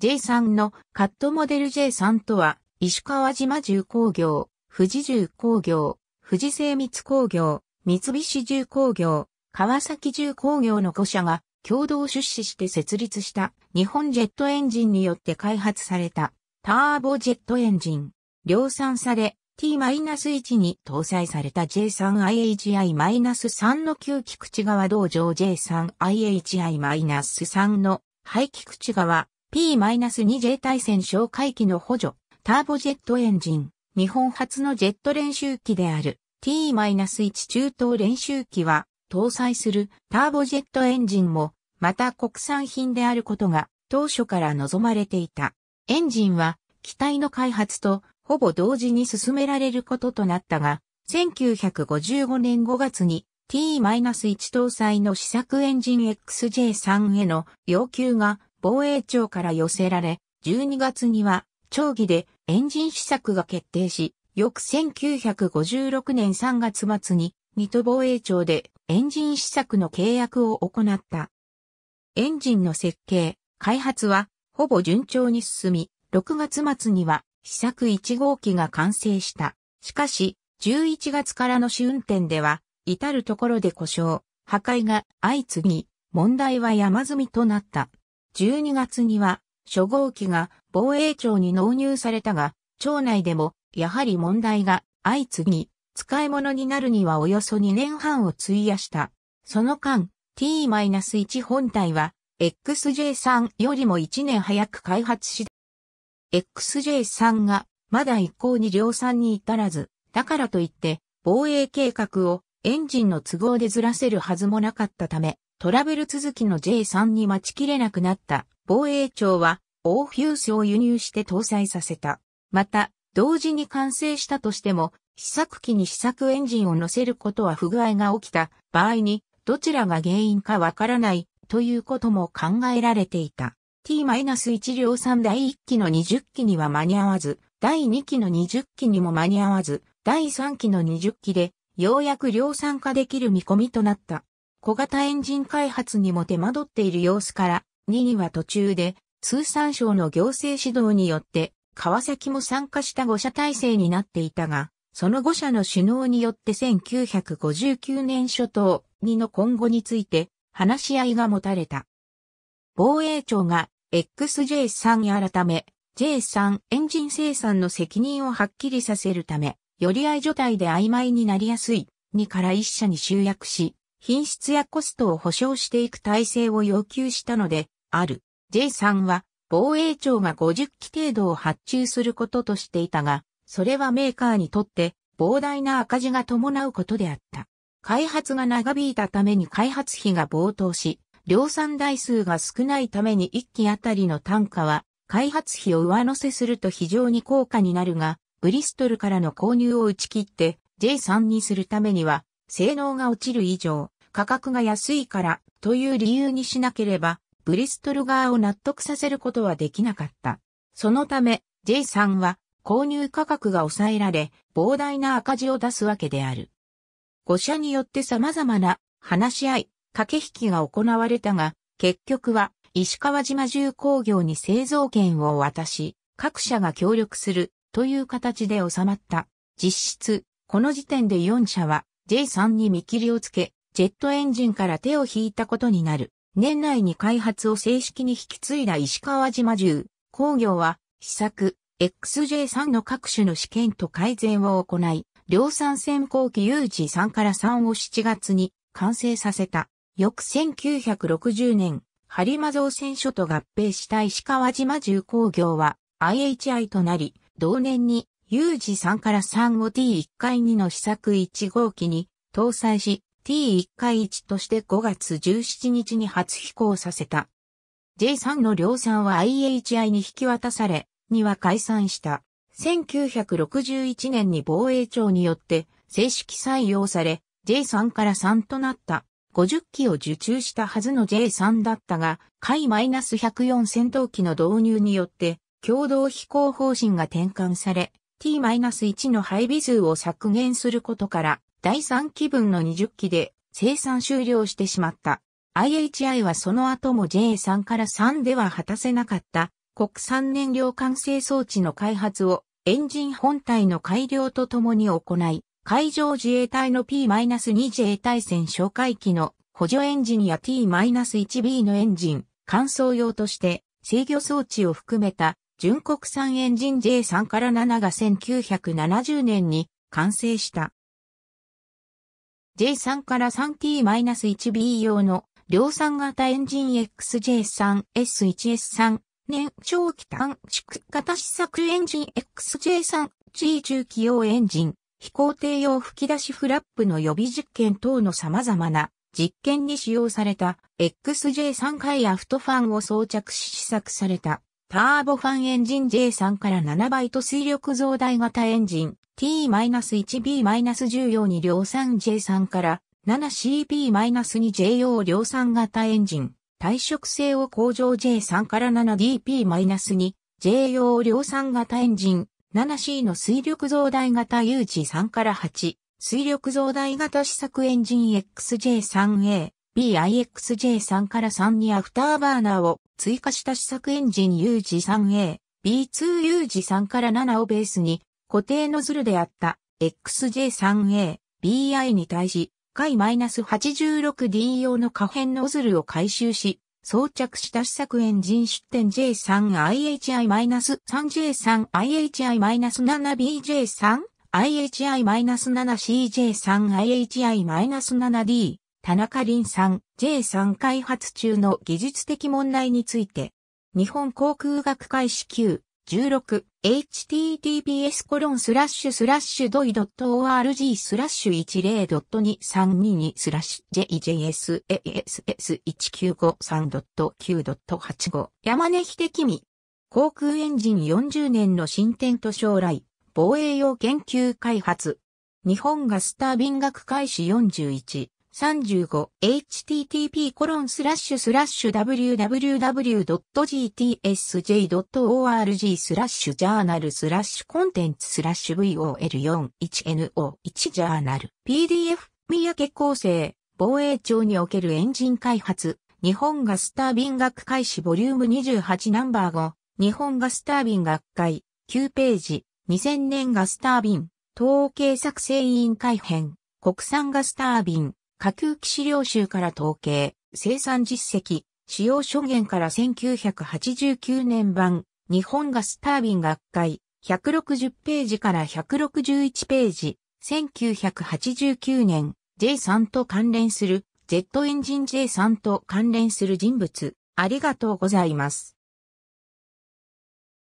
J3 のカットモデル J3 とは、石川島重工業、富士重工業、富士精密工業、三菱重工業、川崎重工業の5社が共同出資して設立した日本ジェットエンジンによって開発されたターボジェットエンジン。量産され T-1 に搭載された J3IHI-3 の旧菊池側道場 J3IHI-3 の排菊池側 P-2J 対戦哨戒機の補助、ターボジェットエンジン、日本初のジェット練習機である T-1 中等練習機は搭載するターボジェットエンジンもまた国産品であることが当初から望まれていた。エンジンは機体の開発とほぼ同時に進められることとなったが、1955年5月に T-1 搭載の試作エンジン XJ3 への要求が防衛庁から寄せられ、12月には、長期でエンジン施策が決定し、翌1956年3月末に、水戸防衛庁でエンジン施策の契約を行った。エンジンの設計、開発は、ほぼ順調に進み、6月末には、試作1号機が完成した。しかし、11月からの試運転では、至るところで故障、破壊が相次ぎ、問題は山積みとなった。12月には、初号機が防衛庁に納入されたが、庁内でも、やはり問題が相次ぎ、使い物になるにはおよそ2年半を費やした。その間、T-1 本体は、XJ3 よりも1年早く開発し、XJ3 がまだ一向に量産に至らず、だからといって、防衛計画をエンジンの都合でずらせるはずもなかったため、トラブル続きの J3 に待ちきれなくなった防衛庁はオーフュースを輸入して搭載させた。また、同時に完成したとしても、試作機に試作エンジンを乗せることは不具合が起きた場合に、どちらが原因かわからないということも考えられていた。T-1 量産第1機の20機には間に合わず、第2機の20機にも間に合わず、第3機の20機で、ようやく量産化できる見込みとなった。小型エンジン開発にも手間取っている様子から、2には途中で、通産省の行政指導によって、川崎も参加した5社体制になっていたが、その5社の首脳によって1959年初頭2の今後について話し合いが持たれた。防衛庁が XJ3 改め J3 エンジン生産の責任をはっきりさせるため、より合い状態で曖昧になりやすい2から1社に集約し、品質やコストを保証していく体制を要求したので、ある。J さんは、防衛庁が50機程度を発注することとしていたが、それはメーカーにとって膨大な赤字が伴うことであった。開発が長引いたために開発費が暴騰し、量産台数が少ないために1機あたりの単価は開発費を上乗せすると非常に高価になるが、ブリストルからの購入を打ち切って J3 にするためには性能が落ちる以上、価格が安いからという理由にしなければ、ブリストル側を納得させることはできなかった。そのため、J さんは購入価格が抑えられ、膨大な赤字を出すわけである。5社によって様々な話し合い、駆け引きが行われたが、結局は石川島重工業に製造権を渡し、各社が協力するという形で収まった。実質、この時点で4社は J3 に見切りをつけ、ジェットエンジンから手を引いたことになる。年内に開発を正式に引き継いだ石川島重工業は、試作、XJ3 の各種の試験と改善を行い、量産先行機 UG3 から3を7月に完成させた。翌1960年、播間造船所と合併した石川島重工業は IHI となり、同年に u 字3から3を t 1回2の試作1号機に搭載し T1 回1として5月17日に初飛行させた。J3 の量産は IHI に引き渡され、には解散した。1961年に防衛庁によって正式採用され、J3 から3となった50機を受注したはずの J3 だったが、海 -104 戦闘機の導入によって共同飛行方針が転換され、t-1 の配備数を削減することから、第3期分の20期で生産終了してしまった。IHI はその後も J3 から3では果たせなかった国産燃料管制装置の開発をエンジン本体の改良とともに行い、海上自衛隊の P-2J 対戦哨戒機の補助エンジンや T-1B のエンジン、乾燥用として制御装置を含めた純国産エンジン J3 から7が1970年に完成した。J3 から 3T-1B 用の量産型エンジン XJ3、S1S3、年長期短縮型試作エンジン XJ3、G 中期用エンジン、飛行艇用吹き出しフラップの予備実験等の様々な実験に使用された XJ3 回アフトファンを装着し試作された。ターボファンエンジン J3 から7イト水力増大型エンジン t 1 b 1 4に量産 J3 から 7CP-2J 用量産型エンジン耐食性を向上 J3 から 7DP-2J 用量産型エンジン 7C の水力増大型 U 致3から8水力増大型試作エンジン XJ3A BIXJ3 から3にアフターバーナーを追加した試作エンジン UG3A、B2UG3 から7をベースに固定ノズルであった XJ3A、BI に対し、回 -86D 用の可変ノズルを回収し、装着した試作エンジン出展 J3IHI-3J3IHI-7BJ3 IHI-7CJ3IHI-7D 田中林さん J3 開発中の技術的問題について、日本航空学会支給 16https コロンスラッシュスラッシュドイドット org スラッシュ1 0 2 3 2 2スラッシュ jjsass1953.9.85 山根秀君航空エンジン40年の進展と将来防衛用研究開発日本ガスタービン学開始41 35http コロンスラッシュスラッシュ www.gtsj.org スラッシュジャーナルスラッシュコンテンツスラッシュ VOL41NO1 ジャーナル PDF 三宅構成防衛庁におけるエンジン開発日本ガスタービン学会誌ボリューム28ナンバー5日本ガスタービン学会9ページ2000年ガスタービン統計作成委員会編国産ガスタービン架空機資料集から統計、生産実績、使用諸言から1989年版、日本ガスタービン学会、160ページから161ページ、1989年、J3 と関連する、Z エンジン J3 と関連する人物、ありがとうございます。